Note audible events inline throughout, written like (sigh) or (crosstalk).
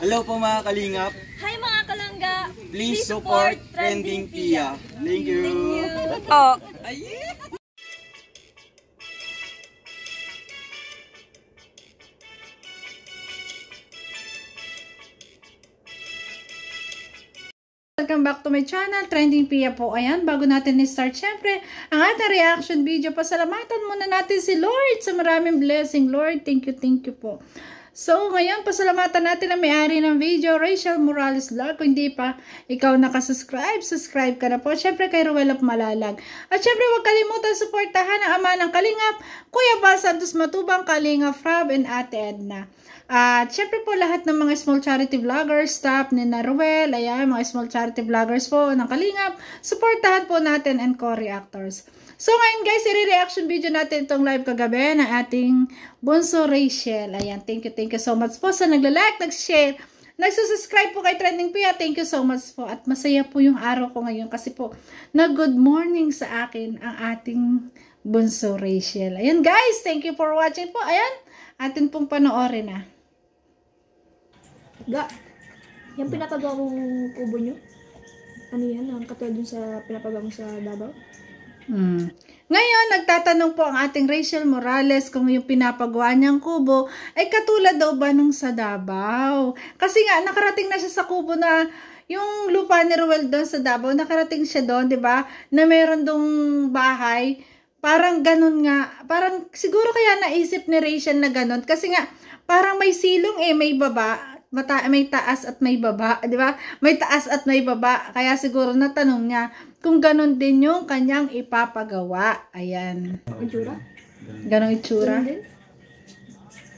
Hello po mga kalingap. Hi mga kalangga. Please, Please support, support Trending Pia. Thank you. Thank you. (laughs) Oh. Ayun. Welcome back to my channel, Trending Pia po. Ayan, bago natin ni-start, syempre, ang ating reaction video, pasalamatan muna natin si Lord sa maraming blessing. Lord, thank you, thank you po. So, ngayon, pasalamatan natin ang may-ari ng video, Rachel Morales Vlog. Kung hindi pa ikaw nakasubscribe, subscribe ka na po. Siyempre, kay Ruel of Malalag. At siyempre, huwag kalimutan suportahan ang ama ng Kalingap, Kuya Bal Santos Matubang, Kalingap Frab, and Ate Edna. At syempre po lahat ng mga small charity vloggers, staff ni Naruel, ayan, mga small charity vloggers po ng Kalingap, supportahan po natin and core reactors So ngayon guys, i-reaction video natin itong live kagabi ng ating Bunso Rachel. Ayan, thank you, thank you so much po sa nagla-like, nag-share, nagsusubscribe po kay Trending Pia. Thank you so much po at masaya po yung araw ko ngayon kasi po nag good morning sa akin ang ating Bunso Rachel. Ayan guys, thank you for watching po. Ayan, atin pong panoorin na. Ga, yung pinapagawa kong kubo nyo? Ano yan? Ang katulad dun sa pinapagawa sa Davao? Mm. Ngayon, nagtatanong po ang ating Rachel Morales kung yung pinapagawa niyang kubo ay katulad daw ba nung sa Davao. Kasi nga, nakarating na siya sa kubo na yung lupa ni Ruel doon sa Davao, nakarating siya doon, di ba? Na meron dong bahay. Parang ganun nga. Parang siguro kaya naisip ni Rachel na ganun. Kasi nga, parang may silong eh, may baba. Mata may taas at may baba, di ba? May taas at may baba. Kaya siguro natanong niya, kung ganun din yung kanyang ipapagawa. Ayan. Itsura? Ganong itsura.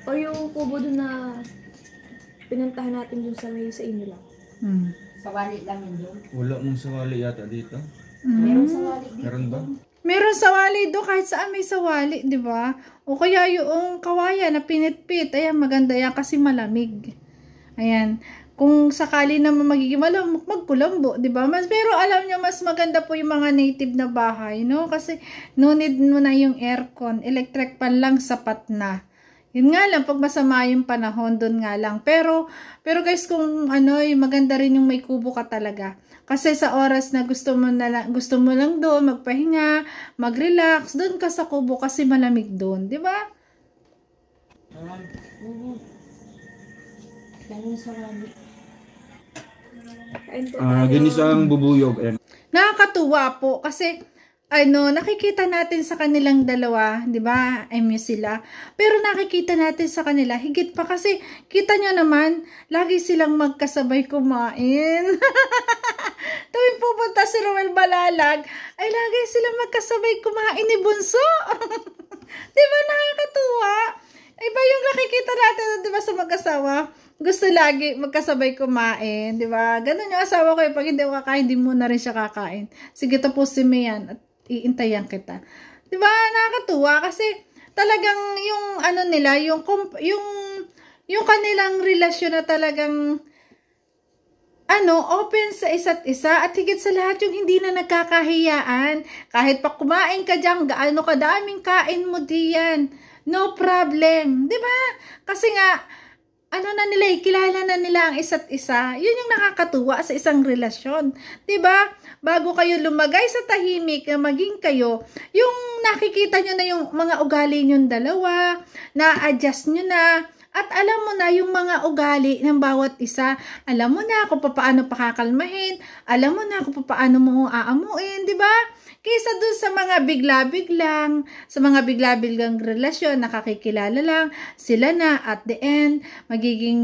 O yung kubo dun na pinuntahan natin yung sa may sa inyo lang. Hmm. Sawali lang yun dun. Wala mong sawali yata dito. Mm. Meron sawali dito. Meron ba? Meron sawali do kahit saan may sawali, 'di ba? O kaya yung kawaya na pinitpit, ayan maganda yan kasi malamig. Ayan kung sakali na magiging malamok, magkulambo, di ba? Mas, pero alam nyo, mas maganda po yung mga native na bahay, no? Kasi, no need mo na yung aircon. Electric pan lang, sapat na. Yun nga lang, pag masama yung panahon, doon nga lang. Pero, pero guys, kung ano, eh, maganda rin yung may kubo ka talaga. Kasi sa oras na gusto mo, na lang, gusto mo lang doon, magpahinga, mag-relax, doon ka sa kubo kasi malamig doon, di ba? Um, mm -hmm. Lalo sa rabbit. Uh, ah, ginis ang bubuyog. Ayan. Nakakatuwa po kasi ano, nakikita natin sa kanilang dalawa, 'di ba? I sila. Pero nakikita natin sa kanila higit pa kasi kita nyo naman, lagi silang magkasabay kumain. (laughs) Tuwing pupunta si Ruel Balalag, ay lagi silang magkasabay kumain ni Bunso. (laughs) 'Di ba nakakatuwa? Iba yung nakikita natin, di ba, sa mag-asawa. Gusto lagi magkasabay kumain, di ba? Ganun yung asawa ko. Eh. Pag hindi ko kakain, hindi mo na rin siya kakain. Sige, tapusin si Mayan at iintayan kita. Di ba? Nakakatuwa kasi talagang yung ano nila, yung, yung, yung kanilang relasyon na talagang ano, open sa isa't isa at higit sa lahat yung hindi na nagkakahiyaan. Kahit pa kumain ka dyan, gaano kadaming kain mo diyan no problem. 'Di ba? Kasi nga ano na nila, eh, kilala na nila ang isa't isa. 'Yun yung nakakatuwa sa isang relasyon, 'di ba? Bago kayo lumagay sa tahimik na maging kayo, yung nakikita niyo na yung mga ugali niyo dalawa, na-adjust niyo na at alam mo na yung mga ugali ng bawat isa. Alam mo na kung paano pakakalmahin, alam mo na kung paano mo aamuin, 'di ba? Kaysa dun sa mga bigla-biglang, sa mga bigla-biglang relasyon, nakakikilala lang, sila na at the end, magiging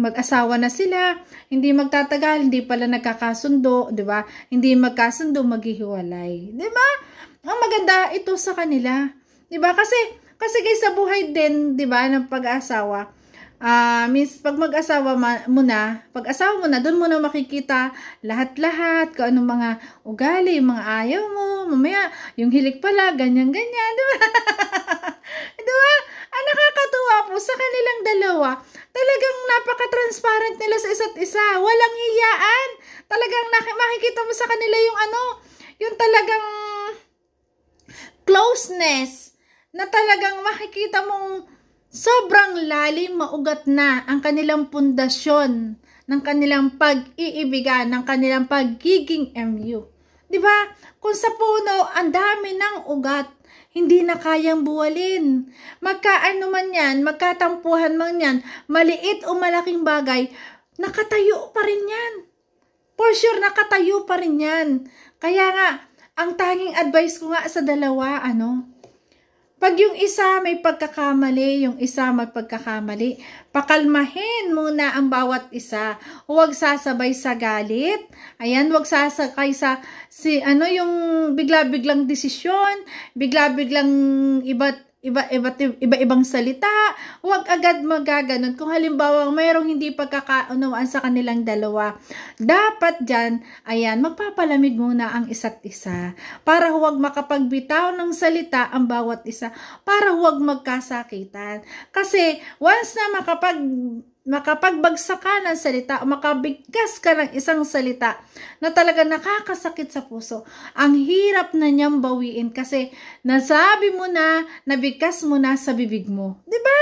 mag-asawa na sila, hindi magtatagal, hindi pala nagkakasundo, di ba? Hindi magkasundo, maghihiwalay. Di ba? Ang maganda ito sa kanila. Di ba? Kasi, kasi kaysa buhay din, di ba, ng pag-asawa, uh, ah, means pag mag-asawa mo na, pag asawa mo na, doon mo na makikita lahat-lahat, kung anong mga ugali, yung mga ayaw mo, mamaya, yung hilik pala, ganyan-ganyan, di ba? (laughs) di Ang ah, nakakatuwa po sa kanilang dalawa, talagang napaka-transparent nila sa isa't isa, walang hiyaan, talagang makikita mo sa kanila yung ano, yung talagang closeness, na talagang makikita mong Sobrang lalim maugat na ang kanilang pundasyon ng kanilang pag-iibigan, ng kanilang pagiging MU. 'Di ba? Kung sa puno, ang dami ng ugat, hindi na kayang buwalin. Magkaano man 'yan, magkatampuhan man 'yan, maliit o malaking bagay, nakatayo pa rin 'yan. For sure nakatayo pa rin 'yan. Kaya nga ang tanging advice ko nga sa dalawa, ano, pag yung isa may pagkakamali, yung isa magpagkakamali, pakalmahin muna ang bawat isa. Huwag sasabay sa galit. Ayan, huwag sasakay sa si ano yung bigla-biglang desisyon, bigla-biglang iba't iba, iba, iba-ibang salita. Huwag agad magaganon. Kung halimbawa mayroong hindi pagkakaunawaan sa kanilang dalawa, dapat diyan ayan, magpapalamig muna ang isa't isa. Para huwag makapagbitaw ng salita ang bawat isa. Para huwag magkasakitan. Kasi once na makapag makapagbagsak ka ng salita o makabigkas ka ng isang salita na talaga nakakasakit sa puso. Ang hirap na niyang bawiin kasi nasabi mo na, nabigkas mo na sa bibig mo. ba? Diba?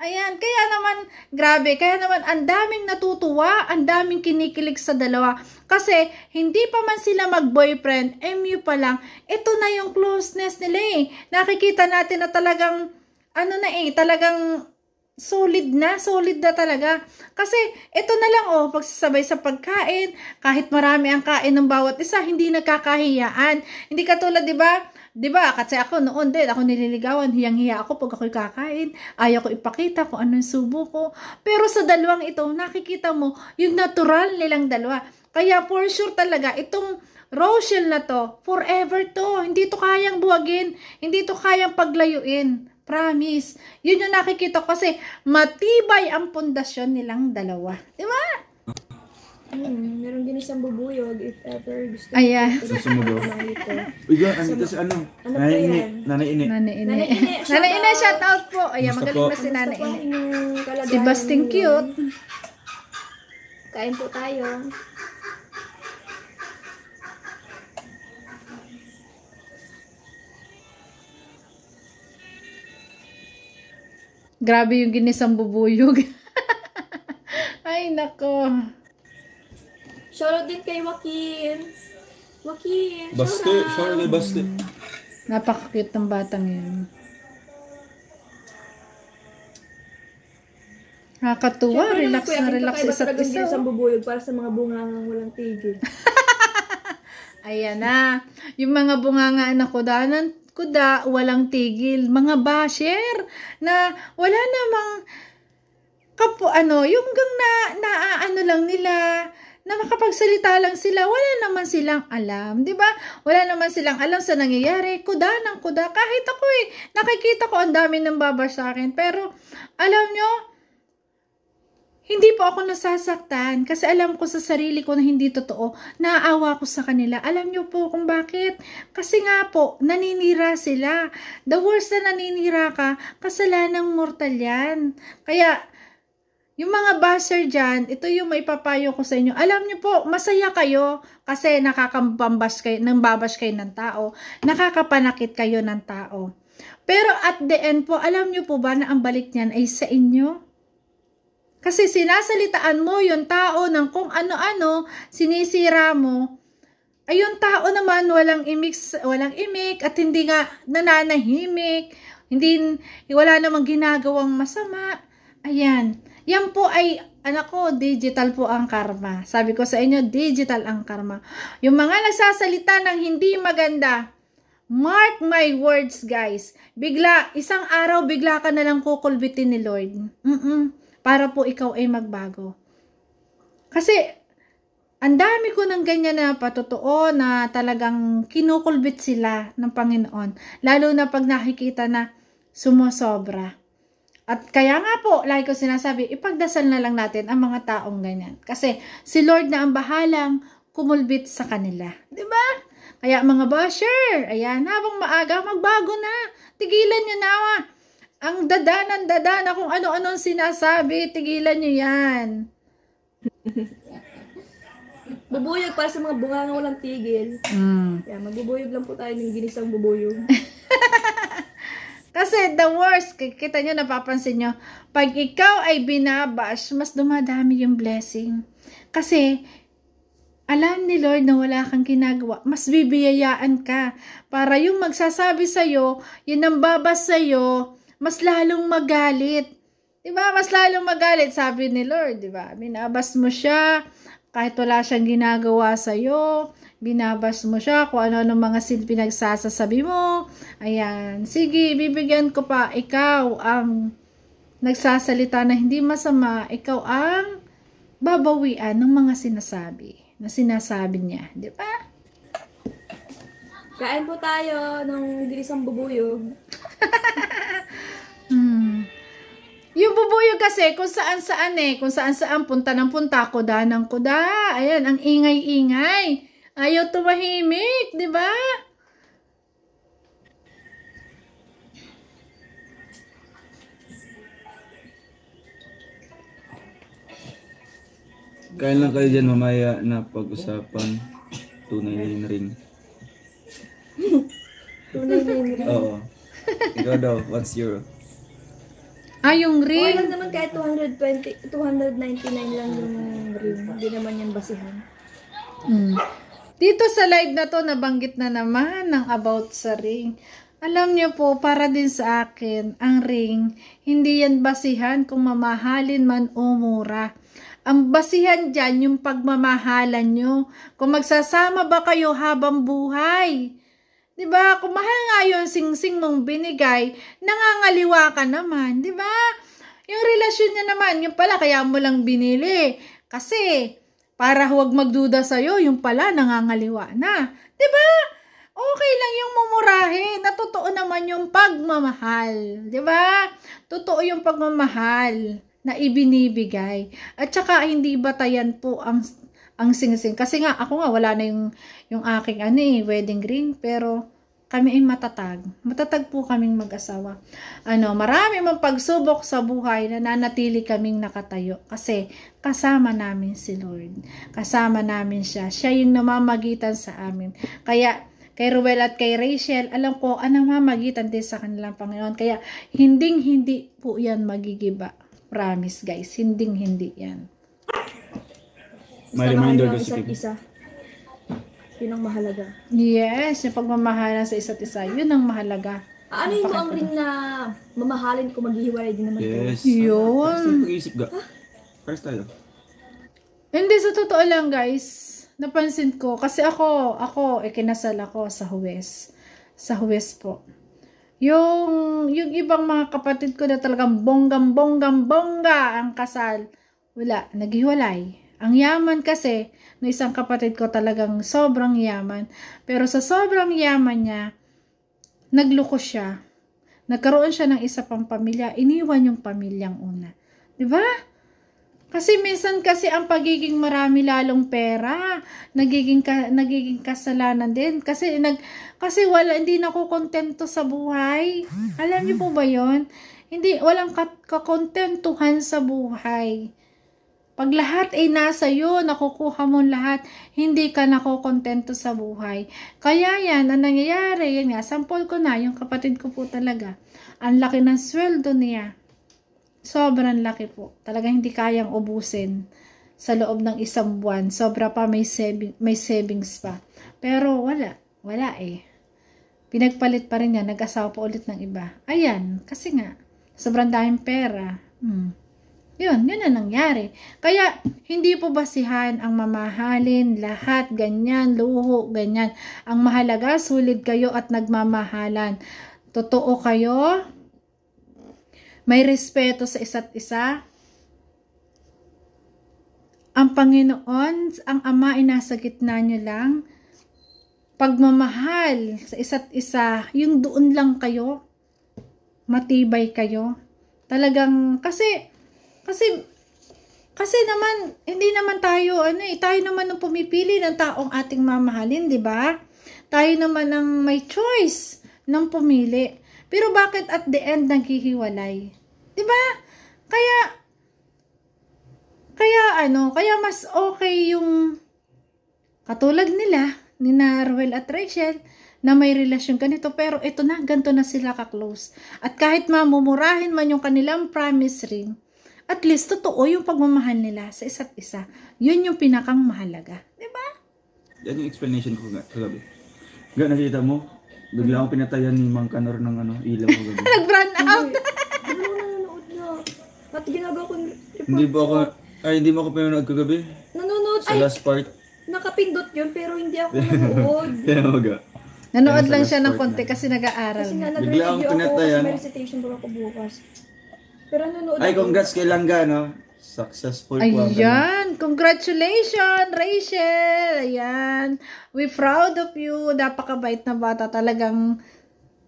Ayan, kaya naman, grabe, kaya naman, ang daming natutuwa, ang daming kinikilig sa dalawa. Kasi, hindi pa man sila mag-boyfriend, MU pa lang, ito na yung closeness nila eh. Nakikita natin na talagang, ano na eh, talagang solid na, solid na talaga. Kasi ito na lang oh, pagsasabay sa pagkain, kahit marami ang kain ng bawat isa, hindi nagkakahiyaan. Hindi katulad, 'di ba? 'Di ba? Kasi ako noon din, ako nililigawan, hiyang-hiya ako pag ako'y kakain. Ayaw ko ipakita kung anong subo ko. Pero sa dalawang ito, nakikita mo yung natural nilang dalawa. Kaya for sure talaga itong Rochelle na to, forever to. Hindi to kayang buwagin, hindi to kayang paglayuin. Promise. Yun yung nakikita ko kasi matibay ang pundasyon nilang dalawa. Di ba? Hmm, meron din isang bubuyog if ever gusto Ayan. Ano gusto sumubo. Uy, yun, ano, tas ano? Ano pa yan? Nanay Ine. Nanay Ine. Nanay Ine, shout, Nanay Ine, shout out po. Ayan, magaling po. na si Nanay Ine. Si Basting Cute. Kain po tayo. Grabe yung ginisang bubuyog. (laughs) Ay, nako. Shoutout din kay Joaquin. Joaquin, Baste, Charlie, baste. Napaka-cute ng batang yun. Nakakatuwa, Siyempre, relax na relax sa isa't isa. Sa bubuyog para sa mga bungangang walang tigil. (laughs) Ayan na. Yung mga bunganga na ko, daanan kuda, walang tigil, mga basher na wala namang kapo ano, yung gang na naaano lang nila na makapagsalita lang sila, wala naman silang alam, 'di ba? Wala naman silang alam sa nangyayari, kuda ng kuda kahit ako eh. Nakikita ko ang dami ng babar sa akin, pero alam nyo, hindi po ako nasasaktan kasi alam ko sa sarili ko na hindi totoo. Naaawa ko sa kanila. Alam niyo po kung bakit? Kasi nga po, naninira sila. The worst na naninira ka, kasalanang mortal yan. Kaya, yung mga basher dyan, ito yung maipapayo ko sa inyo. Alam niyo po, masaya kayo kasi nakakambambas kayo, nang kayo ng tao. Nakakapanakit kayo ng tao. Pero at the end po, alam niyo po ba na ang balik niyan ay sa inyo? Kasi sinasalitaan mo yung tao ng kung ano-ano, sinisira mo. Ay yung tao naman walang imik, walang imik at hindi nga nananahimik, hindi wala namang ginagawang masama. Ayan. Yan po ay anak ko, digital po ang karma. Sabi ko sa inyo, digital ang karma. Yung mga nasasalita ng hindi maganda, Mark my words, guys. Bigla, isang araw, bigla ka na lang kukulbitin ni Lord. Mm-mm para po ikaw ay magbago. Kasi, ang dami ko ng ganyan na patotoo na talagang kinukulbit sila ng Panginoon. Lalo na pag nakikita na sumosobra. At kaya nga po, like ko sinasabi, ipagdasal na lang natin ang mga taong ganyan. Kasi si Lord na ang bahalang kumulbit sa kanila. ba? Diba? Kaya mga basher, ayan, habang maaga, magbago na. Tigilan nyo na ah. Ang dadanan dadana kung ano-anong sinasabi, tigilan niyo yan. (laughs) bubuyog para sa mga bunga na walang tigil. Mm. Kaya magbubuyog lang po tayo ng ginisang bubuyog. (laughs) Kasi the worst, kita nyo, napapansin nyo, pag ikaw ay binabash, mas dumadami yung blessing. Kasi, alam ni Lord na wala kang ginagawa, mas bibiyayaan ka. Para yung magsasabi sa'yo, yun ang babas sa'yo, mas lalong magalit. 'Di ba? Mas lalong magalit sabi ni Lord, 'di ba? Binabas mo siya kahit wala siyang ginagawa sa iyo, binabas mo siya kung ano-ano mga sin pinagsasasabi mo. Ayan, sige, bibigyan ko pa ikaw ang nagsasalita na hindi masama, ikaw ang babawian ng mga sinasabi na sinasabi niya, 'di ba? Kain po tayo ng ginisang bubuyog. (laughs) hmm. Yung bubuyog kasi kung saan-saan eh, kung saan-saan punta ng punta, kuda ng kuda. Ayan, ang ingay-ingay. Ayaw tumahimik, di ba? Kain lang kayo dyan mamaya na pag-usapan tunay na rin. Tunay na yung ring. (laughs) Oo. Ikaw daw, what's your... Ah, yung O, alam naman kahit 220, 299 lang yung ring. Hindi naman yan basihan. Mm. Dito sa live na to, nabanggit na naman ng about sa ring. Alam niyo po, para din sa akin, ang ring, hindi yan basihan kung mamahalin man o mura. Ang basihan dyan, yung pagmamahalan nyo. Kung magsasama ba kayo habang buhay, 'Di ba? Kung mahal nga 'yon singsing mong binigay, nangangaliwa ka naman, 'di ba? Yung relasyon niya naman, yung pala kaya mo lang binili. Kasi para huwag magduda sa iyo, yung pala nangangaliwa na. 'Di ba? Okay lang yung mumurahin. natotoo naman yung pagmamahal, 'di ba? Totoo yung pagmamahal na ibinibigay. At saka hindi batayan po ang ang singsing. Kasi nga ako nga wala na yung yung aking ano eh, wedding ring. Pero, kami ay matatag. Matatag po kaming mag-asawa. Ano, marami mang pagsubok sa buhay na nanatili kaming nakatayo kasi kasama namin si Lord. Kasama namin siya. Siya yung namamagitan sa amin. Kaya kay Ruel at kay Rachel, alam ko ang namamagitan din sa kanilang Panginoon. Kaya hinding hindi po 'yan magigiba. Promise guys, hinding hindi 'yan. May reminder kasi isa. Yun ang mahalaga. Yes, yung pagmamahalan sa isa't isa, yun ang mahalaga. Ah, ano yung ang ring na mamahalin ko maghihiwalay din naman yes. ko? Yun. First pag-iisip ga. First tayo. Hindi, sa totoo lang guys, napansin ko, kasi ako, ako, ikinasal ako sa Huwes. Sa Huwes po. Yung, yung ibang mga kapatid ko na talagang bonggang, bonggang, bongga ang kasal. Wala, naghiwalay. Ang yaman kasi, ng isang kapatid ko talagang sobrang yaman. Pero sa sobrang yaman niya, nagloko siya. Nagkaroon siya ng isa pang pamilya, iniwan yung pamilyang una. ba? Diba? Kasi minsan kasi ang pagiging marami lalong pera, nagiging ka, nagiging kasalanan din kasi nag kasi wala hindi nako kontento sa buhay. Alam niyo po ba 'yon? Hindi walang kakontentuhan sa buhay. Pag lahat ay nasa iyo, nakukuha mo lahat, hindi ka nakokontento sa buhay. Kaya yan, ang nangyayari, yan nga, sampol ko na, yung kapatid ko po talaga. Ang laki ng sweldo niya. Sobrang laki po. Talaga hindi kayang ubusin sa loob ng isang buwan. Sobra pa may, saving, may savings pa. Pero wala, wala eh. Pinagpalit pa rin niya, nag-asawa pa ulit ng iba. Ayan, kasi nga, sobrang daming pera. Hmm. Yun, yun ang nangyari. Kaya, hindi po basihan ang mamahalin, lahat, ganyan, luho, ganyan. Ang mahalaga, sulit kayo at nagmamahalan. Totoo kayo, may respeto sa isa't isa. Ang Panginoon, ang Ama ay nasa gitna nyo lang. Pagmamahal sa isa't isa, yung doon lang kayo. Matibay kayo. Talagang, kasi kasi, kasi naman, hindi naman tayo, ano eh, tayo naman ang pumipili ng taong ating mamahalin, di ba? Tayo naman ang may choice ng pumili. Pero bakit at the end naghihiwalay? Di ba? Kaya, kaya ano, kaya mas okay yung katulad nila, ni Narwell at Rachel, na may relasyon ganito. Pero ito na, ganito na sila ka-close. At kahit mamumurahin man yung kanilang promise ring, at least totoo yung pagmamahal nila sa isa't isa. Yun yung pinakang mahalaga. Di ba? Yan yung explanation ko kagabi. Nga nakita mo, bigla akong pinatayan ni Mang Kanor ng ano, ilaw kagabi. (laughs) Nag-brand out! Ano mo nanonood na? Ba't ginagawa ko Hindi ba ako, ay hindi mo ako pinanood kagabi? Nanonood sa ay, last part. Nakapindot yun pero hindi ako (laughs) nanood. Kaya maga. Nanood lang siya ng konti kasi nag-aaral. Kasi nga nag-review ako kasi may recitation ako bukas. Pero nanonood Ay, congrats kay Langga, no? Successful po ang Ayan, congratulations, Rachel! Ayan, we proud of you. Napakabait na bata. Talagang,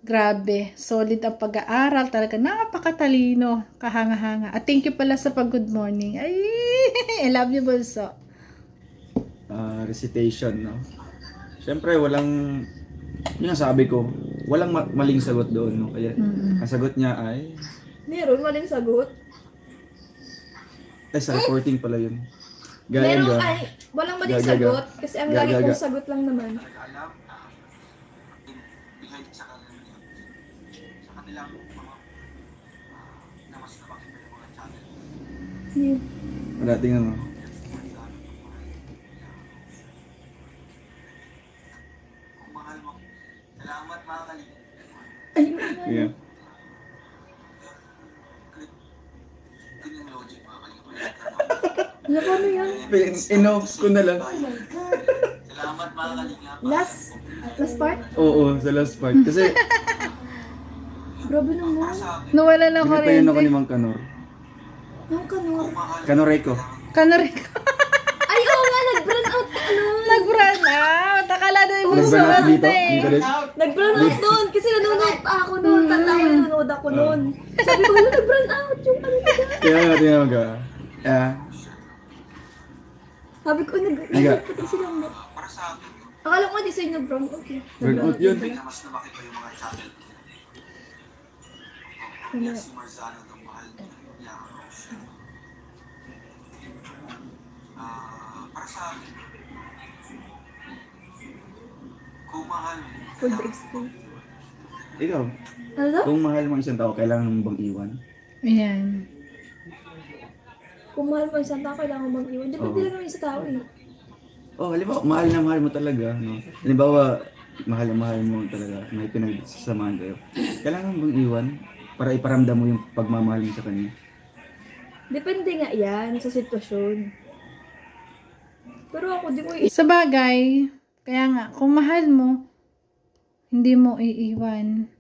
grabe, solid ang pag-aaral. Talaga, napakatalino. Kahanga-hanga. At thank you pala sa pag-good morning. Ay, (laughs) I love you, Bulso. Uh, recitation, no? Siyempre, walang, yun ang sabi ko, walang maling sagot doon, no? Kaya, mm -hmm. ang sagot niya ay, Meron, walang sagot. Eh, sa reporting pala yun. Gaya, Meron, ay, walang maling Gaga, sagot. gaga. Kasi ang Gaga, lagi kong sagot lang naman. alam na in- behind sa kanilang sa mga na mas napakita ng mga channel Yeah. Wala, tingnan mo. kung mo salamat mga kaligid Ay, Yeah. Alam ko ano yan? Inops ko na lang. Oh my God. Salamat mga kalinga. Last, last part? Oo, sa last part. Kasi... Grabe naman. Nawala lang ko rin. Pinatayan ako ni Mang Kanor. Mang Kanor? Kanoreko. Kanoreko. Ay, oo nga, nag-brand out ano. Nag-brand out. Akala na yung gusto ko dito. Nag-brand out doon. Kasi nanonood ako noon. Tanda ko nanonood ako ah. noon. Sabi ko, nag-brand out yung ano. Kaya natin yung mga. Yeah. Sabi ko, nag-iingat pati Para sa akin. Akala ko, di sa'yo nag-prom. Okay. Burnout yun. Kaya mas lumaki pa yung mga channel. Ano? Kaya si Marzano ng mahal niya ako. Ah, para sa akin. Kung mahal. Food breaks ko. Ikaw? Hello? Kung mahal mo isang tao, kailangan mo bang iwan? Ayan. Kung mahal mo isang tao, kailangan mo mag-iwan. Depende Oo. lang naman sa tao eh. Oh, halimbawa, mahal na mahal mo talaga, no? Halimbawa, mahal na mahal mo talaga, may pinagsasamahan kayo. Kailangan mong iwan para iparamdam mo yung pagmamahal mo sa kanya. Depende nga yan sa sitwasyon. Pero ako di mo i- Sa bagay, kaya nga, kung mahal mo, hindi mo iiwan.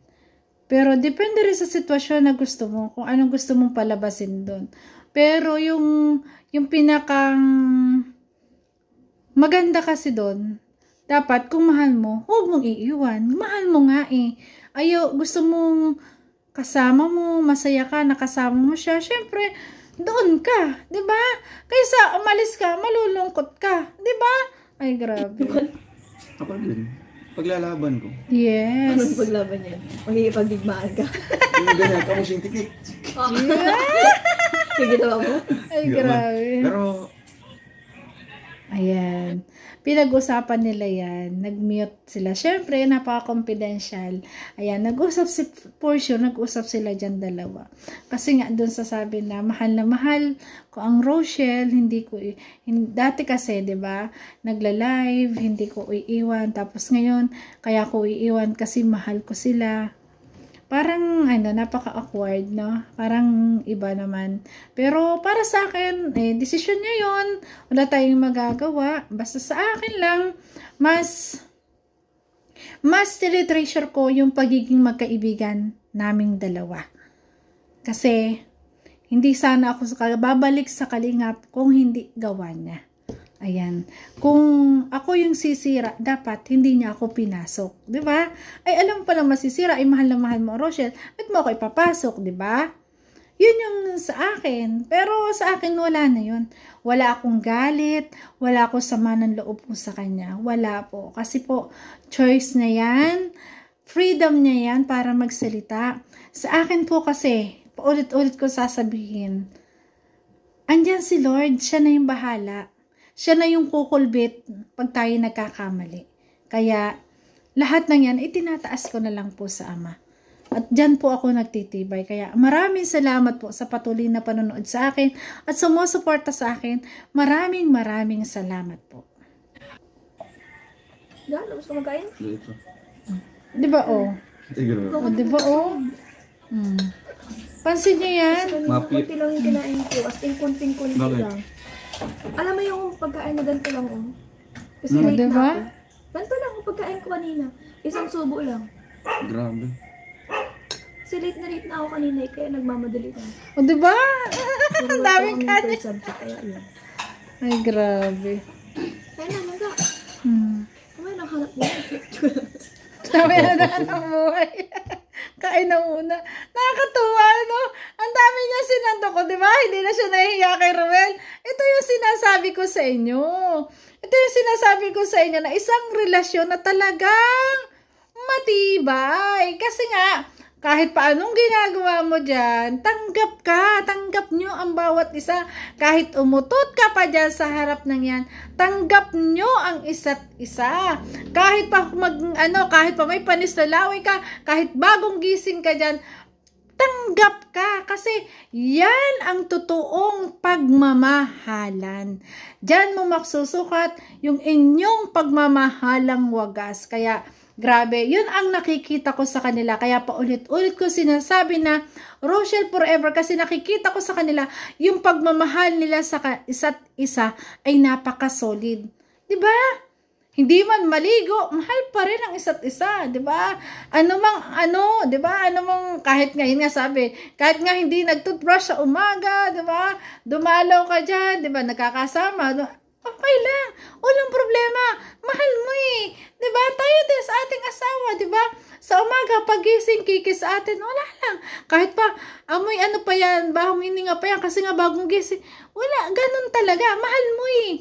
Pero depende rin sa sitwasyon na gusto mo, kung anong gusto mong palabasin doon. Pero yung, yung pinakang maganda kasi doon, dapat kung mahal mo, huwag mong iiwan. Mahal mo nga eh. Ayaw, gusto mong kasama mo, masaya ka, nakasama mo siya. Siyempre, doon ka, 'di ba? Kaysa umalis ka, malulungkot ka, 'di ba? Ay grabe. Ako din paglalaban ko. Yes. Anong paglaban niya? Magkikipagdigmaan ka. Hindi ganyan, kamusing tiknik. Oh. Yeah. Yung ginawa mo? Ay, grabe. naman. Pero, Ayan. Pinag-usapan nila yan. Nag-mute sila. Siyempre, napaka-confidential. Ayan, nag-usap si, for nag-usap sila dyan dalawa. Kasi nga, doon sa na, mahal na mahal ko ang Rochelle, hindi ko, dati kasi, ba diba, nagla-live, hindi ko iiwan. Tapos ngayon, kaya ko iiwan kasi mahal ko sila parang ano, napaka-awkward, no? Parang iba naman. Pero para sa akin, eh, decision niya yon Wala tayong magagawa. Basta sa akin lang, mas, mas treasure ko yung pagiging magkaibigan naming dalawa. Kasi, hindi sana ako babalik sa kalingap kung hindi gawa niya. Ayan. Kung ako yung sisira, dapat hindi niya ako pinasok. ba? Diba? Ay, alam pa lang masisira. Ay, mahal na mahal mo, Rochelle. Ba't mo ako ipapasok? ba? Diba? Yun yung sa akin. Pero sa akin, wala na yun. Wala akong galit. Wala akong sama ng loob ko sa kanya. Wala po. Kasi po, choice na yan. Freedom niya yan para magsalita. Sa akin po kasi, paulit-ulit ko sasabihin, andyan si Lord, siya na yung bahala siya na yung kukulbit pag tayo nagkakamali. Kaya lahat ng yan, itinataas ko na lang po sa Ama. At dyan po ako nagtitibay. Kaya maraming salamat po sa patuloy na panonood sa akin at sumusuporta sa akin. Maraming maraming salamat po. Gano'n, gusto magayin? Dito. Di ba oh? Siguro. Oh, di ba oh? Mm. Pansin niya yan? Mapi. Kunti lang yung kinain ko. As in, kunting-kunti lang. Alam mo yung pagkain na ganito lang, oh. Kasi Hmm. late Diba? na ako. Ganito lang ang pagkain ko kanina. Isang subo lang. Grabe. Kasi late na late na ako kanina, eh, kaya nagmamadali na. O, diba? (laughs) Ang daming kanin. kanin. kaya yun. Ay, grabe. Kaya na, maga. Hmm. Kumain (laughs) ang hanap mo. Sabi na na ng buhay. (laughs) kain na una. Nakakatuwa, no? Ang dami niya sinando ko, di ba? Hindi na siya nahihiya kay Ruel. Ito yung sinasabi ko sa inyo. Ito yung sinasabi ko sa inyo na isang relasyon na talagang matibay. Kasi nga, kahit pa anong ginagawa mo dyan, tanggap ka, tanggap nyo ang bawat isa. Kahit umutot ka pa dyan sa harap ng yan, tanggap nyo ang isa't isa. Kahit pa, mag, ano, kahit pa may panis panislalaway ka, kahit bagong gising ka dyan, tanggap ka kasi yan ang totoong pagmamahalan. Diyan mo maksusukat yung inyong pagmamahalang wagas. Kaya, Grabe, yun ang nakikita ko sa kanila. Kaya paulit-ulit ko sinasabi na Rochelle Forever kasi nakikita ko sa kanila yung pagmamahal nila sa isa't isa ay napaka-solid. ba? Diba? Hindi man maligo, mahal pa rin ang isa't isa, 'di ba? Ano mang ano, 'di ba? Ano mang kahit ngayon nga sabi, kahit nga hindi nagtoothbrush sa umaga, 'di ba? Dumalaw ka diyan, 'di ba? Nagkakasama, Okay lang. Walang problema. Mahal mo eh. ba diba? Tayo din sa ating asawa, ba diba? Sa umaga, pagising, kikis sa atin. Wala lang. Kahit pa, amoy ano pa yan, bahong ininga pa yan, kasi nga bagong gising. Wala, ganun talaga. Mahal mo eh.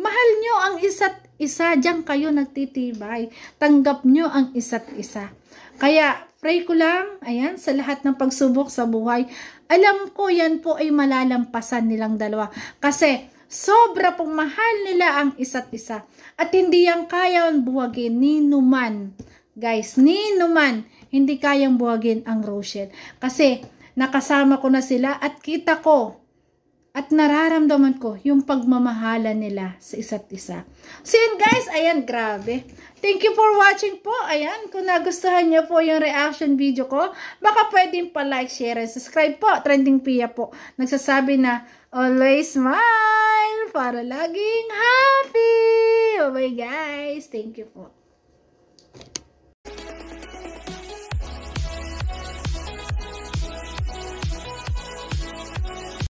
Mahal nyo ang isa't isa. Diyan kayo nagtitibay. Tanggap nyo ang isa't isa. Kaya, pray ko lang, ayan, sa lahat ng pagsubok sa buhay, alam ko yan po ay malalampasan nilang dalawa. Kasi, Sobra pong mahal nila ang isa't isa. At hindi yan kaya buwagin ni Numan. Guys, ni Numan, hindi kayang buwagin ang Rochelle. Kasi nakasama ko na sila at kita ko at nararamdaman ko yung pagmamahala nila sa isa't isa. So yun guys, ayan grabe. Thank you for watching po. Ayan, kung nagustuhan niyo po yung reaction video ko, baka pwedeng pa-like, share, and subscribe po. Trending Pia po. Nagsasabi na, always smile para laging happy. Oh my guys. Thank you po.